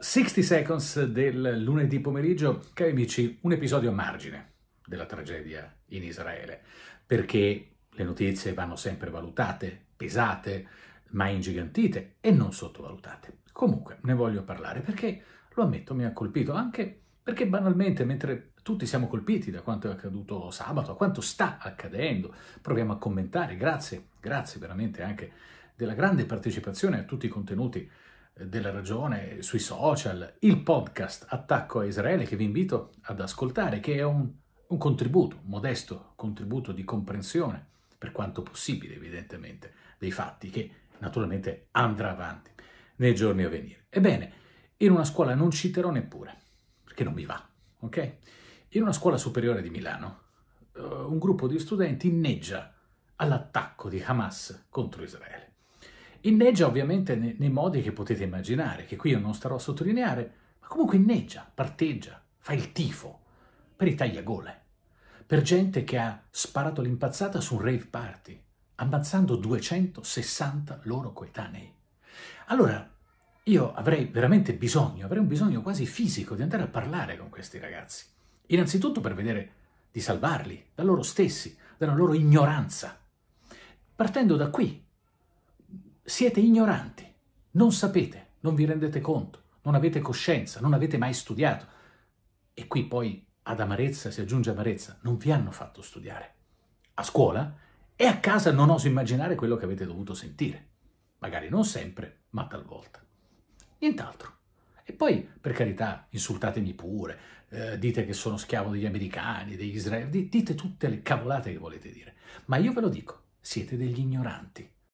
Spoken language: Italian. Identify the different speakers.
Speaker 1: 60 Seconds del lunedì pomeriggio, cari amici, un episodio a margine della tragedia in Israele, perché le notizie vanno sempre valutate, pesate, mai ingigantite e non sottovalutate. Comunque ne voglio parlare perché, lo ammetto, mi ha colpito anche perché banalmente, mentre tutti siamo colpiti da quanto è accaduto sabato, a quanto sta accadendo, proviamo a commentare, grazie, grazie veramente anche della grande partecipazione a tutti i contenuti della ragione sui social, il podcast Attacco a Israele che vi invito ad ascoltare, che è un, un contributo, un modesto contributo di comprensione, per quanto possibile evidentemente, dei fatti che naturalmente andrà avanti nei giorni a venire. Ebbene, in una scuola non citerò neppure, perché non mi va, ok? In una scuola superiore di Milano, eh, un gruppo di studenti inneggia all'attacco di Hamas contro Israele. Inneggia ovviamente nei, nei modi che potete immaginare, che qui io non starò a sottolineare, ma comunque inneggia, parteggia, fa il tifo per i tagliagole, per gente che ha sparato l'impazzata su un rave party, ammazzando 260 loro coetanei. Allora, io avrei veramente bisogno, avrei un bisogno quasi fisico di andare a parlare con questi ragazzi. Innanzitutto per vedere di salvarli da loro stessi, dalla loro ignoranza. Partendo da qui, siete ignoranti, non sapete, non vi rendete conto, non avete coscienza, non avete mai studiato. E qui poi ad amarezza si aggiunge amarezza, non vi hanno fatto studiare. A scuola e a casa non oso immaginare quello che avete dovuto sentire. Magari non sempre, ma talvolta. Nient'altro. E poi, per carità, insultatemi pure, eh, dite che sono schiavo degli americani, degli israeliani, dite tutte le cavolate che volete dire. Ma io ve lo dico, siete degli ignoranti.